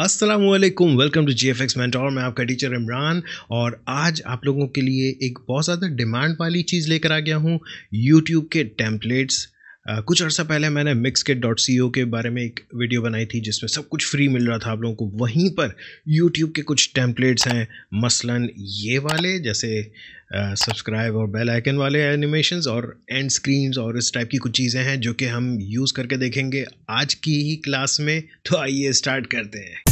Aslam welcome to G F X mentor मैं आपका teacher Imran और आज आप लोगों के लिए एक बहुत ज़्यादा डिमांड वाली चीज़ लेकर आ गया हूँ यूट्यूब के टेम्पलेट्स कुछ अर्सा पहले मैंने मिक्स के डॉट सी ओ के बारे में एक वीडियो बनाई थी जिसमें सब कुछ फ्री मिल रहा था आप लोगों को वहीं पर यूट्यूब के कुछ टेम्पलेट्स हैं मसलन ये वाले जैसे सब्सक्राइब और बेल आइकन वाले एनिमेशंस और एंड स्क्रीन्स और इस टाइप की कुछ चीज़ें हैं जो कि हम यूज़ करके देखेंगे आज की ही क्लास में तो आइए स्टार्ट करते हैं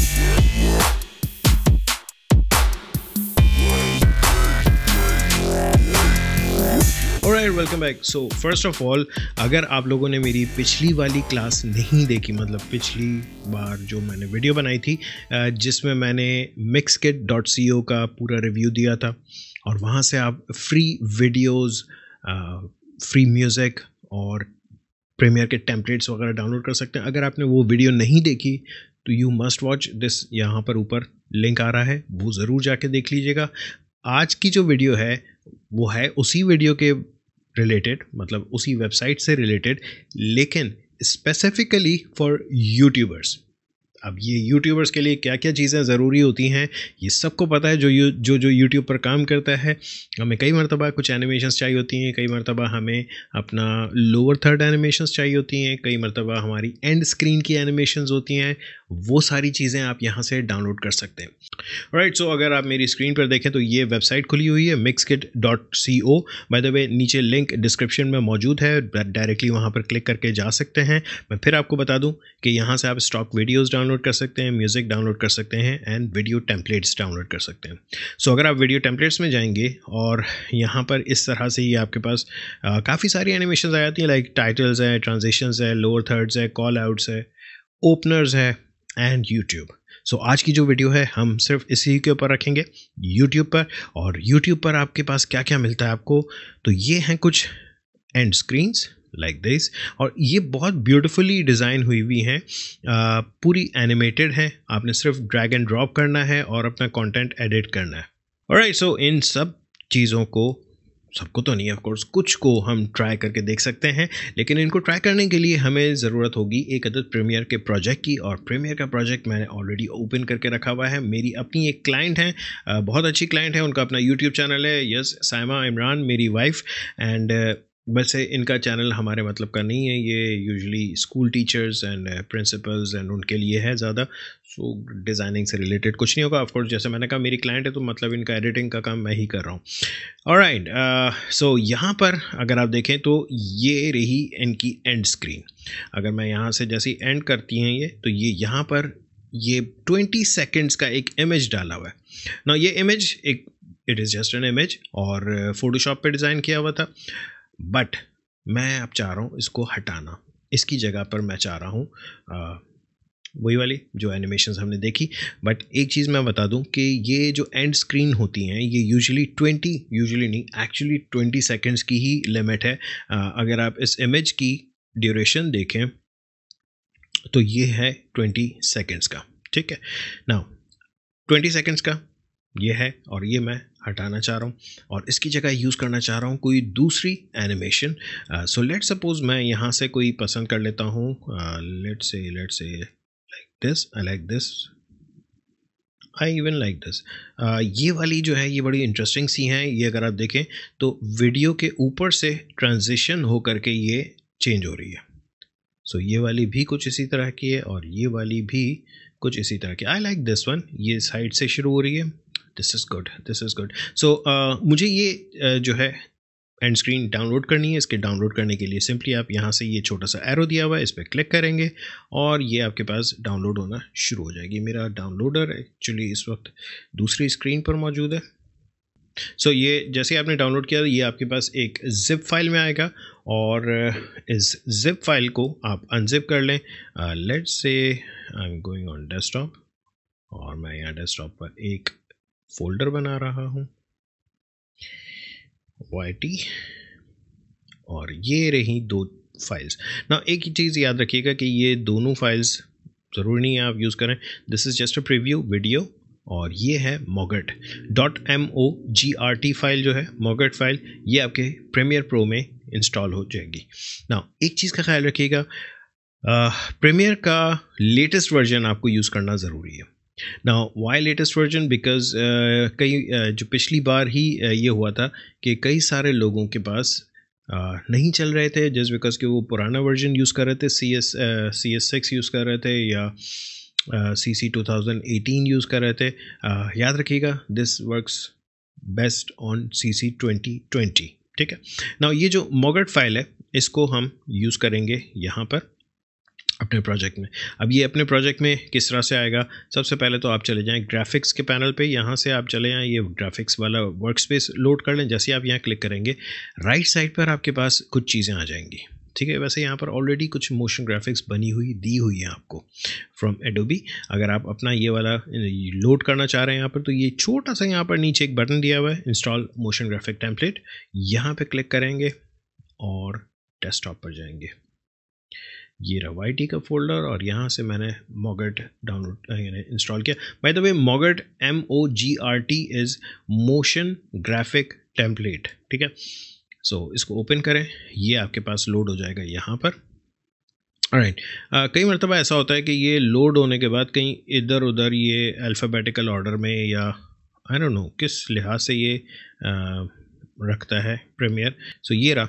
and welcome back so first of all अगर आप लोगों ने मेरी पिछली वाली क्लास नहीं देखी मतलब पिछली बार जो मैंने वीडियो बनाई थी जिसमें मैंने Mixkit dot C O का पूरा रिव्यू दिया था और वहाँ से आप फ्री वीडियोस फ्री म्यूज़िक और प्रीमियर के टेम्पलेट्स वगैरह डाउनलोड कर सकते हैं अगर आपने वो वीडियो नहीं देखी तो यू मस्ट वॉच दिस यहाँ पर ऊपर लिंक आ रहा है वो ज़रूर जाके देख लीजिएगा आज की जो वीडियो है वो है उसी वीडियो के रिलेटेड मतलब उसी वेबसाइट से रिलेटेड लेकिन स्पेसिफिकली फॉर यूट्यूबर्स अब ये यूट्यूबर्स के लिए क्या क्या चीज़ें ज़रूरी होती हैं ये सबको पता है जो यू जो जो यूट्यूब पर काम करता है हमें कई मरतबा कुछ एनिमेशंस चाहिए होती हैं कई मरतबा हमें अपना लोअर थर्ड एनिमेशंस चाहिए होती हैं कई मरतबा हमारी एंड स्क्रीन की एनिमेशंस होती हैं वो सारी चीज़ें आप यहाँ से डाउनलोड कर सकते हैं राइट सो अगर आप मेरी स्क्रीन पर देखें तो ये वेबसाइट खुली हुई है Mixkit dot C O by the way नीचे लिंक डिस्क्रिप्शन में मौजूद है डायरेक्टली वहाँ पर क्लिक करके जा सकते हैं मैं फिर आपको बता दूँ कि यहाँ से आप स्टॉक वीडियोज़ डाउनलोड डाउनलोड कर सकते हैं म्यूज़िक डाउनलोड कर सकते हैं एंड वीडियो टेम्पलेट्स डाउनलोड कर सकते हैं सो so, अगर आप वीडियो टेम्पलेट्स में जाएंगे और यहाँ पर इस तरह से ही आपके पास काफ़ी सारी एनिमेशन आ जाती हैं लाइक टाइटल्स है ट्रांजेक्शन है लोअर थर्ड्स है कॉल आउट्स है ओपनर्स है एंड यूट्यूब सो so, आज की जो वीडियो है हम सिर्फ इसी के ऊपर रखेंगे यूट्यूब पर और यूट्यूब पर आपके पास क्या क्या मिलता है आपको तो ये हैं कुछ एंड स्क्रीन्स लाइक दिस और ये बहुत ब्यूटिफुली डिज़ाइन हुई हुई हैं पूरी एनिमेटेड हैं आपने सिर्फ ड्रैग एंड ड्रॉप करना है और अपना कंटेंट एडिट करना है और सो इन सब चीज़ों को सबको तो नहीं ऑफकोर्स कुछ को हम ट्राई करके देख सकते हैं लेकिन इनको ट्राई करने के लिए हमें ज़रूरत होगी एक अदद प्रीमियर के प्रोजेक्ट की और प्रीमियर का प्रोजेक्ट मैंने ऑलरेडी ओपन करके रखा हुआ है मेरी अपनी एक क्लाइंट है बहुत अच्छी क्लाइंट है उनका अपना यूट्यूब चैनल है यस साइमा इमरान मेरी वाइफ एंड वैसे इनका चैनल हमारे मतलब का नहीं है ये usually school teachers and principals and उनके लिए है ज़्यादा सो डिज़ाइनिंग से रिलेटेड कुछ नहीं होगा ऑफकोर्स जैसे मैंने कहा मेरी क्लाइंट है तो मतलब इनका एडिटिंग का काम मैं ही कर रहा हूँ और राइट सो यहाँ पर अगर आप देखें तो ये रही इनकी एंड स्क्रीन अगर मैं यहाँ से जैसी एंड करती हैं ये तो ये यहाँ पर ये ट्वेंटी सेकेंड्स का एक इमेज डाला हुआ है ना ये इमेज एक it is just an image और फोटोशॉप पर डिज़ाइन किया हुआ था बट मैं अब चाह रहा हूँ इसको हटाना इसकी जगह पर मैं चाह रहा हूँ वही वाली जो एनिमेशन हमने देखी बट एक चीज़ मैं बता दूँ कि ये जो एंड स्क्रीन होती हैं ये यूजुअली ट्वेंटी यूजुअली नहीं एक्चुअली ट्वेंटी सेकेंड्स की ही लिमिट है अगर आप इस इमेज की ड्यूरेशन देखें तो ये है ट्वेंटी सेकेंड्स का ठीक है ना ट्वेंटी सेकेंड्स का ये है और ये मैं हटाना चाह रहा हूँ और इसकी जगह यूज़ करना चाह रहा हूँ कोई दूसरी एनिमेशन सो लेट सपोज़ मैं यहाँ से कोई पसंद कर लेता हूँ late say let's say like this I like this I even like this ये वाली जो है ये बड़ी इंटरेस्टिंग सी हैं ये अगर आप देखें तो वीडियो के ऊपर से ट्रांजिशन हो करके ये चेंज हो रही है सो so, ये वाली भी कुछ इसी तरह की है और ये वाली भी कुछ इसी तरह की आई लाइक दिस वन ये साइड से शुरू हो रही है this is good this is good so मुझे ये uh, जो है एंड स्क्रीन डाउनलोड करनी है इसके डाउनलोड करने के लिए सिंपली आप यहाँ से ये छोटा सा एरो दिया हुआ है इस पर क्लिक करेंगे और ये आपके पास डाउनलोड होना शुरू हो जाएगी मेरा डाउनलोडर एक्चुअली इस वक्त दूसरी स्क्रीन पर मौजूद है सो so, ये जैसे आपने डाउनलोड किया ये आपके पास एक जिप फाइल में आएगा और uh, इस जिप फाइल को आप अनजिप कर लें let's say I am going on desktop और मैं यहाँ डेस्कटॉप पर एक फोल्डर बना रहा हूँ वाई और ये रही दो फाइल्स ना एक ही चीज़ याद रखिएगा कि ये दोनों फाइल्स ज़रूरी नहीं है आप यूज़ करें this is just a preview video और ये है MOGRT dot M O G R T file जो है मोगट फाइल ये आपके प्रीमियर प्रो में इंस्टॉल हो जाएगी ना एक चीज़ का ख्याल रखिएगा प्रीमियर का लेटेस्ट वर्जन आपको यूज़ करना ज़रूरी है now why latest version because कई uh, जो पिछली बार ही uh, ये हुआ था कि कई सारे लोगों के पास uh, नहीं चल रहे थे जस्ट बिकॉज कि वो पुराना वर्जन यूज़ कर रहे थे C S C S six use कर रहे थे या C C two thousand eighteen use कर रहे थे uh, याद रखिएगा this works best on C C twenty twenty ठीक है ना ये जो मोगट फाइल है इसको हम यूज़ करेंगे यहाँ पर अपने प्रोजेक्ट में अब ये अपने प्रोजेक्ट में किस तरह से आएगा सबसे पहले तो आप चले जाएं ग्राफिक्स के पैनल पे यहाँ से आप चले जाएं ये ग्राफिक्स वाला वर्क स्पेस लोड कर लें जैसे आप यहाँ क्लिक करेंगे राइट साइड पर आपके पास कुछ चीज़ें आ जाएंगी ठीक है वैसे यहाँ पर ऑलरेडी कुछ मोशन ग्राफिक्स बनी हुई दी हुई है आपको फ्रॉम एडोबी अगर आप अपना ये वाला लोड करना चाह रहे हैं यहाँ पर तो ये छोटा सा यहाँ पर नीचे एक बटन दिया हुआ है इंस्टॉल मोशन ग्राफिक टेम्पलेट यहाँ पर क्लिक करेंगे और डेस्कटॉप पर जाएंगे ये रहा वाई का फोल्डर और यहाँ से मैंने मोगट डाउनलोड यानी इंस्टॉल किया by the way MOGRT M O G R T is motion graphic template ठीक है सो so, इसको ओपन करें ये आपके पास लोड हो जाएगा यहाँ पर राइट right. कई मरतबा ऐसा होता है कि ये लोड होने के बाद कहीं इधर उधर ये अल्फ़ाबेटिकल ऑर्डर में या आई डोंट नो किस लिहाज से ये uh, रखता है प्रीमियर सो so, ये रहा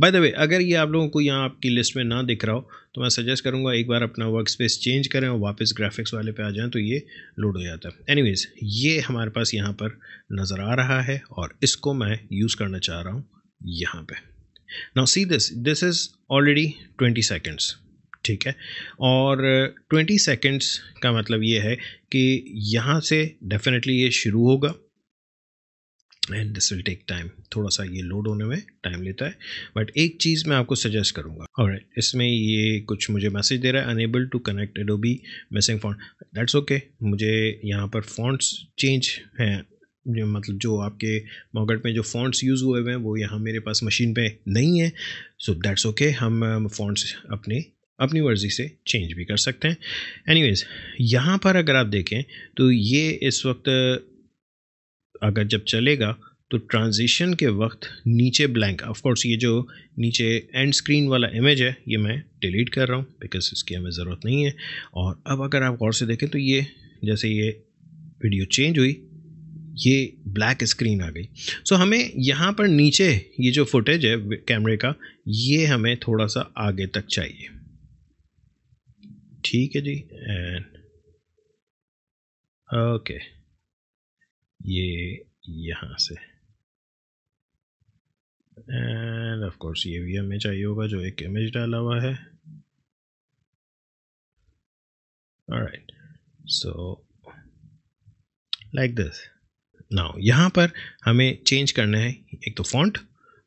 बाय द वे अगर ये आप लोगों को यहाँ आपकी लिस्ट में ना दिख रहा हो तो मैं सजेस्ट करूँगा एक बार अपना वर्क स्पेस चेंज करें और वापस ग्राफिक्स वाले पे आ जाएं तो ये लोड हो जाता है एनीवेज ये हमारे पास यहाँ पर नज़र आ रहा है और इसको मैं यूज़ करना चाह रहा हूँ यहाँ पर now see this this is already twenty seconds ठीक है और ट्वेंटी सेकेंड्स का मतलब ये है कि यहाँ से डेफिनेटली ये शुरू होगा and this will take time थोड़ा सा ये लोड होने में टाइम लेता है बट एक चीज़ मैं आपको सजेस्ट करूँगा और right, इसमें ये कुछ मुझे मैसेज दे रहा है unable to connect Adobe missing font that's okay मुझे यहाँ पर फॉन्ट्स चेंज हैं जो मतलब जो आपके मॉगट में जो फॉन्ट्स यूज़ हुए हुए हैं वो यहाँ मेरे पास मशीन पे नहीं है सो दैट्स ओके हम फॉन्ट्स अपने अपनी मर्ज़ी से चेंज भी कर सकते हैं एनीवेज यहाँ पर अगर आप देखें तो ये इस वक्त अगर जब चलेगा तो ट्रांजिशन के वक्त नीचे ब्लैंक ऑफकोर्स ये जो नीचे एंड स्क्रीन वाला इमेज है ये मैं डिलीट कर रहा हूँ बिकॉज इसकी हमें ज़रूरत नहीं है और अब अगर आप गौर से देखें तो ये जैसे ये वीडियो चेंज हुई ये ब्लैक स्क्रीन आ गई सो so, हमें यहाँ पर नीचे ये जो फुटेज है कैमरे का ये हमें थोड़ा सा आगे तक चाहिए ठीक है जी एंड ओके okay. ये यहाँ से एंड ऑफ कोर्स ये भी हमें चाहिए होगा जो एक इमेज डाला हुआ है right so like this now यहाँ पर हमें चेंज करना है एक तो फॉन्ट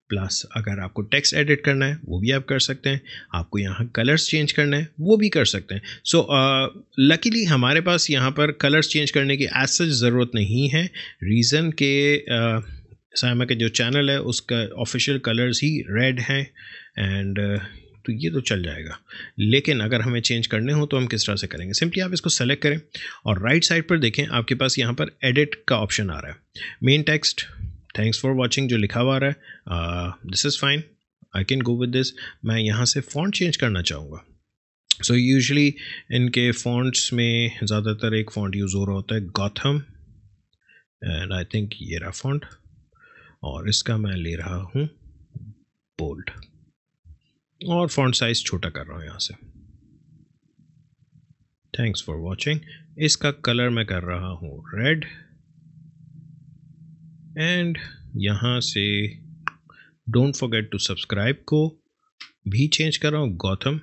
प्लस अगर आपको टेक्स्ट एडिट करना है वो भी आप कर सकते हैं आपको यहाँ कलर्स चेंज करना है वो भी कर सकते हैं सो so, लकीली uh, हमारे पास यहाँ पर कलर्स चेंज करने की एज सच ज़रूरत नहीं है रीज़न के uh, सामा के जो चैनल है उसका ऑफिशियल कलर्स ही रेड हैं एंड uh, तो ये तो चल जाएगा लेकिन अगर हमें चेंज करने हो तो हम किस तरह से करेंगे सिंपली आप इसको सेलेक्ट करें और राइट साइड पर देखें आपके पास यहाँ पर एडिट का ऑप्शन आ रहा है main text thanks for watching जो लिखा हुआ रहा है this is fine I can go with this मैं यहाँ से फॉन्ट चेंज करना चाहूँगा सो so यूजली इनके फॉन्ट्स में ज़्यादातर एक फॉन्ट यूज़ हो रहा होता है गौथम एंड आई थिंक ये रहा फॉन्ट और इसका मैं ले रहा हूँ बोल्ड और फॉन्ट साइज़ छोटा कर रहा हूँ यहाँ से थैंक्स फॉर वॉचिंग इसका कलर मैं कर रहा हूँ रेड एंड यहाँ से डोंट फॉरगेट टू सब्सक्राइब को भी चेंज कर रहा हूँ गौतम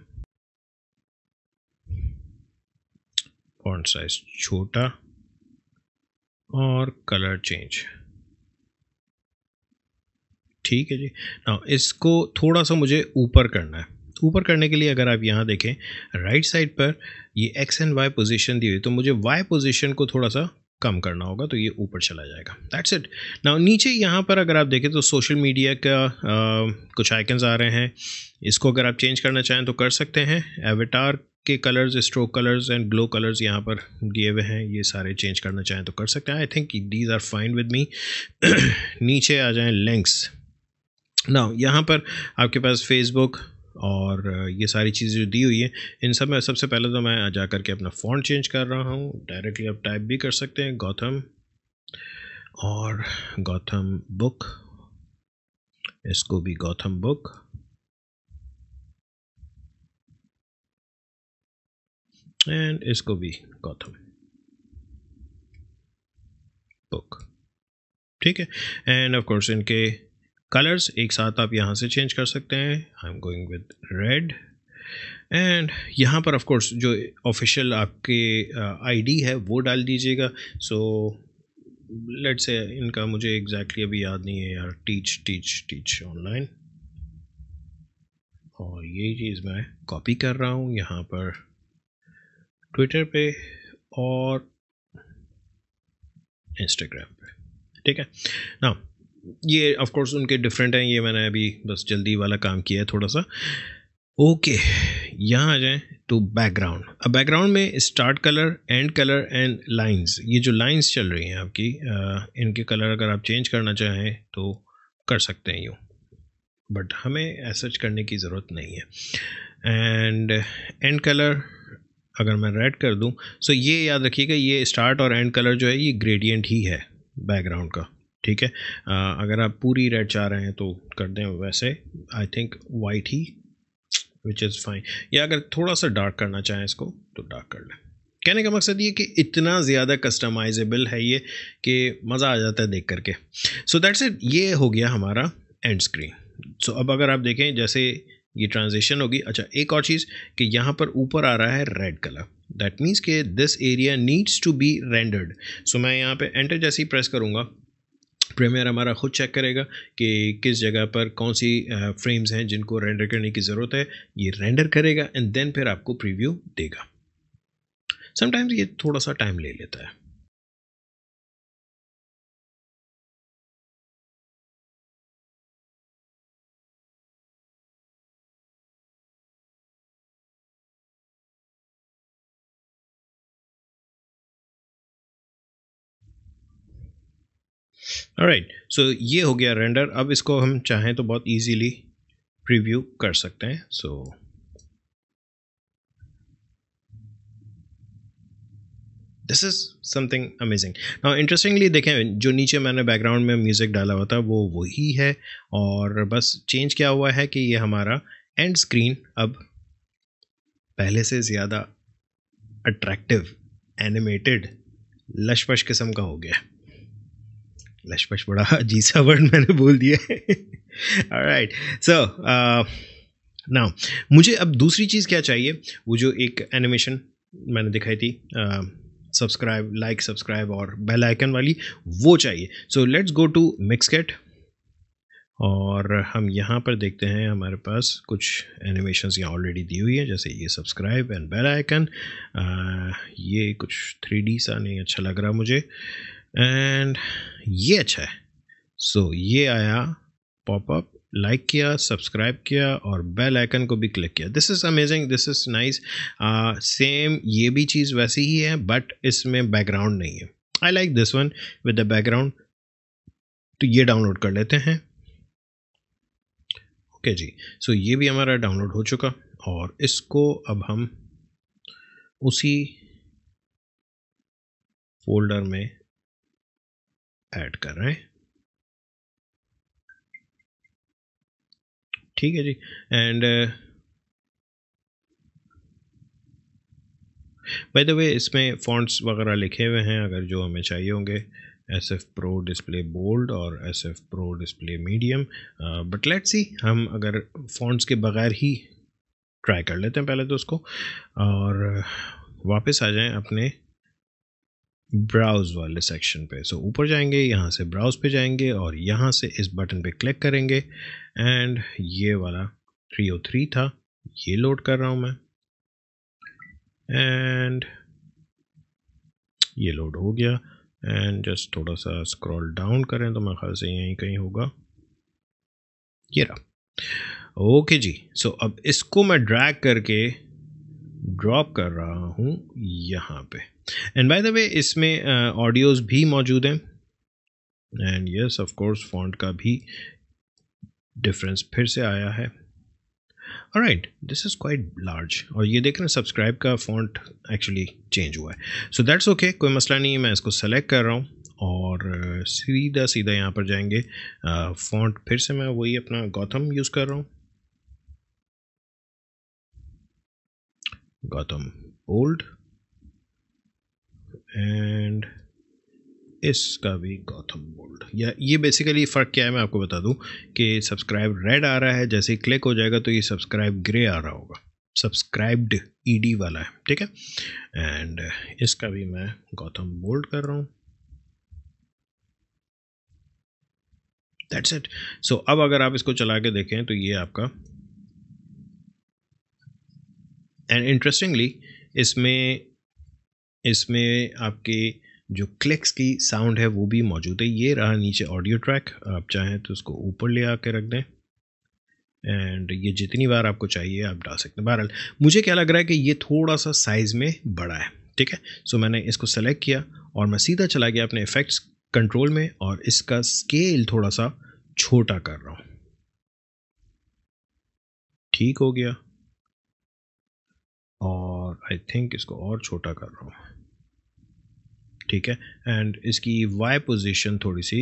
फॉन्ट साइज छोटा और कलर चेंज ठीक है जी ना इसको थोड़ा सा मुझे ऊपर करना है ऊपर करने के लिए अगर आप यहाँ देखें राइट साइड पर ये एक्स एंड वाई पोजीशन दी हुई तो मुझे वाई पोजीशन को थोड़ा सा कम करना होगा तो ये ऊपर चला जाएगा दैट्स इट ना नीचे यहाँ पर अगर आप देखें तो सोशल मीडिया का आ, कुछ आइकन्स आ रहे हैं इसको अगर आप चेंज करना चाहें तो कर सकते हैं एवेटार के colours stroke colours and glow colours यहाँ पर दिए हुए हैं ये सारे चेंज करना चाहें तो कर सकते हैं I think these are fine with me नीचे आ जाएँ लिंक्स ना यहाँ पर आपके पास फेसबुक और ये सारी चीज़ें जो दी हुई हैं इन सब में सबसे पहले तो मैं जा करके अपना फ़ॉन्ट चेंज कर रहा हूँ डायरेक्टली आप टाइप भी कर सकते हैं गौतम और गौतम बुक इसको भी गौतम बुक एंड इसको भी गौतम बुक ठीक है एंड ऑफ कोर्स इनके कलर्स एक साथ आप यहाँ से चेंज कर सकते हैं I am going with red and यहाँ पर ऑफ कोर्स जो ऑफिशियल आपके आईडी uh, है वो डाल दीजिएगा सो लेट्स से इनका मुझे एग्जैक्टली exactly अभी याद नहीं है यार टीच टीच टीच ऑनलाइन और ये चीज़ मैं कॉपी कर रहा हूँ यहाँ पर ट्विटर पे और इंस्टाग्राम पे ठीक है ना ये ऑफ कोर्स उनके डिफरेंट हैं ये मैंने अभी बस जल्दी वाला काम किया है थोड़ा सा ओके यहाँ आ जाएँ टू बैकग्राउंड अब बैकग्राउंड में start colour and colour and lines ये जो लाइंस चल रही हैं आपकी आ, इनके कलर अगर आप चेंज करना चाहें तो कर सकते हैं यूँ बट हमें ऐसा करने की ज़रूरत नहीं है एंड एंड कलर अगर मैं रेड कर दूं सो so ये याद रखिएगा ये स्टार्ट और एंड कलर जो है ये ग्रेडियंट ही है बैकग्राउंड का ठीक है uh, अगर आप पूरी रेड चाह रहे हैं तो कर दें वैसे आई थिंक वाइट ही विच इज़ फाइन या अगर थोड़ा सा डार्क करना चाहें इसको तो डार्क कर लें कहने का मकसद ये कि इतना ज़्यादा कस्टमाइजेबल है ये कि मज़ा आ जाता है देख करके सो दैट्स इट ये हो गया हमारा एंड स्क्रीन सो अब अगर आप देखें जैसे ये ट्रांजिशन होगी अच्छा एक और चीज़ कि यहाँ पर ऊपर आ रहा है रेड कलर दैट मीन्स के this area needs to be rendered so मैं यहाँ पे एंटर जैसे ही प्रेस करूँगा प्रीमियर हमारा खुद चेक करेगा कि किस जगह पर कौन सी फ्रेम्स हैं जिनको रेंडर करने की ज़रूरत है ये रेंडर करेगा एंड देन फिर आपको प्रीव्यू देगा समटाइम्स ये थोड़ा सा टाइम ले लेता है राइट सो ये हो गया रेंडर अब इसको हम चाहें तो बहुत ईजीली प्रीव्यू कर सकते हैं so so, this is something amazing ना इंटरेस्टिंगली देखें जो नीचे मैंने बैकग्राउंड में म्यूज़िक डाला हुआ था वो वही है और बस चेंज क्या हुआ है कि ये हमारा एंड स्क्रीन अब पहले से ज़्यादा अट्रैक्टिव एनिमेटेड लशपश किस्म का हो गया है लशपश बड़ा अजीब सा वर्ड मैंने बोल दिया राइट सो ना मुझे अब दूसरी चीज़ क्या चाहिए वो जो एक एनिमेशन मैंने दिखाई थी सब्सक्राइब लाइक सब्सक्राइब और बेल आइकन वाली वो चाहिए so let's go to Mixkit और हम यहाँ पर देखते हैं हमारे पास कुछ एनिमेशंस यहाँ ऑलरेडी दी हुई है जैसे ये सब्सक्राइब एंड बेल आइकन ये कुछ थ्री डी सा नहीं अच्छा लग रहा मुझे uh, एंड ये अच्छा है सो so, ये आया पॉपअप लाइक किया सब्सक्राइब किया और बेल आइकन को भी क्लिक किया this is amazing this is nice same ये भी चीज़ वैसी ही है बट इसमें बैकग्राउंड नहीं है I like this one with the background तो ये डाउनलोड कर लेते हैं ओके okay जी सो so, ये भी हमारा डाउनलोड हो चुका और इसको अब हम उसी फोल्डर में ऐड कर रहे हैं ठीक है जी एंड बाय द वे इसमें फॉन्ट्स वगैरह लिखे हुए हैं अगर जो हमें चाहिए होंगे S F Pro Display Bold और S F Pro Display Medium but let's see हम अगर फॉन्ट्स के बगैर ही ट्राई कर लेते हैं पहले तो उसको और uh, वापस आ जाएं अपने ब्राउज़ वाले सेक्शन पे सो ऊपर जाएंगे यहाँ से ब्राउज़ पे जाएंगे और यहाँ से इस बटन पे क्लिक करेंगे एंड ये वाला 303 था ये लोड कर रहा हूँ मैं एंड ये लोड हो गया एंड जस्ट थोड़ा सा स्क्रॉल डाउन करें तो मेरे ख्याल से यहीं कहीं होगा ये रहा ओके जी सो so, अब इसको मैं ड्रैग करके ड्रॉप कर रहा हूँ यहाँ पे एंड बाय द वे इसमें ऑडियोज़ भी मौजूद हैं and yes of course font का भी डिफरेंस फिर से आया है right this is quite large और ये देख रहे हैं सब्सक्राइब का फॉन्ट एक्चुअली चेंज हुआ है सो दैट्स ओके कोई मसला नहीं है मैं इसको सेलेक्ट कर रहा हूँ और सीधा सीधा यहाँ पर जाएंगे फॉन्ट फिर से मैं वही अपना गौतम यूज़ कर रहा हूँ गौतम old एंड इसका भी गौतम बोल्ड या ये बेसिकली फ़र्क क्या है मैं आपको बता दूं कि सब्सक्राइब रेड आ रहा है जैसे ही क्लिक हो जाएगा तो ये सब्सक्राइब ग्रे आ रहा होगा सब्सक्राइब्ड ईडी वाला है ठीक है एंड इसका भी मैं गौतम बोल्ड कर रहा हूँ दैट्स इट सो अब अगर आप इसको चला के देखें तो ये आपका एंड इंटरेस्टिंगली इसमें इसमें आपके जो क्लिक्स की साउंड है वो भी मौजूद है ये रहा नीचे ऑडियो ट्रैक आप चाहें तो इसको ऊपर ले आके रख दें एंड ये जितनी बार आपको चाहिए आप डाल सकते हैं बहरहाल मुझे क्या लग रहा है कि ये थोड़ा सा साइज़ में बड़ा है ठीक है सो so, मैंने इसको सेलेक्ट किया और मैं सीधा चला गया अपने इफ़ेक्ट्स कंट्रोल में और इसका स्केल थोड़ा सा छोटा कर रहा हूँ ठीक हो गया और आई थिंक इसको और छोटा कर रहा हूँ ठीक है एंड इसकी वाई पोजीशन थोड़ी सी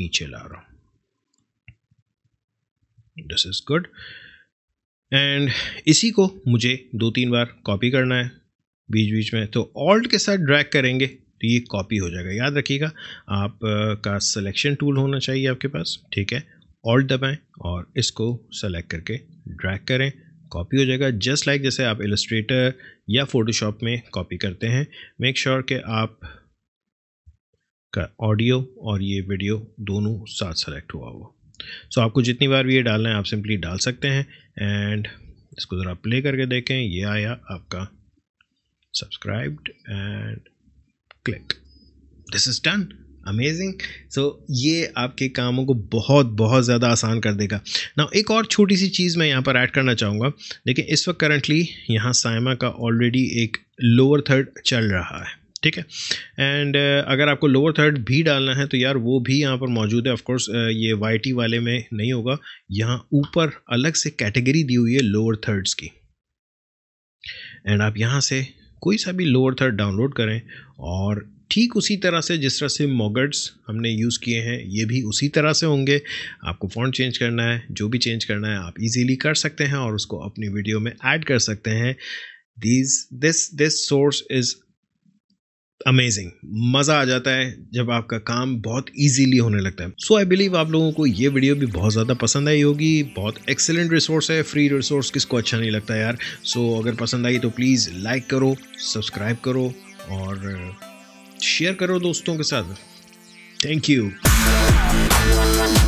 नीचे ला रहा हूँ दिस इज़ गुड एंड इसी को मुझे दो तीन बार कॉपी करना है बीच बीच में तो ऑल्ट के साथ ड्रैग करेंगे तो ये कॉपी हो जाएगा याद रखिएगा आप का सिलेक्शन टूल होना चाहिए आपके पास ठीक है ऑल्ट दबाएं और इसको सेलेक्ट करके ड्रैग करें कॉपी हो जाएगा जस्ट लाइक like जैसे आप इलस्ट्रेटर या फोटोशॉप में कॉपी करते हैं मेक श्योर sure कि आप का ऑडियो और ये वीडियो दोनों साथ सेलेक्ट हुआ हो सो so, आपको जितनी बार भी ये डालना है आप सिंपली डाल सकते हैं एंड इसको ज़रा प्ले करके देखें ये आया आपका subscribed and click this is done amazing so ये आपके कामों को बहुत बहुत ज़्यादा आसान कर देगा ना एक और छोटी सी चीज़ मैं यहाँ पर ऐड करना चाहूँगा लेकिन इस वक्त करंटली यहाँ साइमा का ऑलरेडी एक लोअर थर्ड चल रहा है ठीक है एंड uh, अगर आपको लोअर थर्ड भी डालना है तो यार वो भी यहाँ पर मौजूद है ऑफकोर्स uh, ये वाई वाले में नहीं होगा यहाँ ऊपर अलग से कैटेगरी दी हुई है लोअर थर्ड्स की एंड आप यहाँ से कोई सा भी लोअर थर्ड डाउनलोड करें और ठीक उसी तरह से जिस तरह से मोगर्ड्स हमने यूज़ किए हैं ये भी उसी तरह से होंगे आपको फ़ॉन्ट चेंज करना है जो भी चेंज करना है आप इजीली कर सकते हैं और उसको अपनी वीडियो में ऐड कर सकते हैं these this this source is amazing मज़ा आ जाता है जब आपका काम बहुत इजीली होने लगता है सो आई बिलीव आप लोगों को ये वीडियो भी बहुत ज़्यादा पसंद आई होगी बहुत एक्सेलेंट रिसोर्स है फ्री रिसोर्स किसको अच्छा नहीं लगता यार सो so, अगर पसंद आई तो प्लीज़ लाइक करो सब्सक्राइब करो और शेयर करो दोस्तों के साथ थैंक यू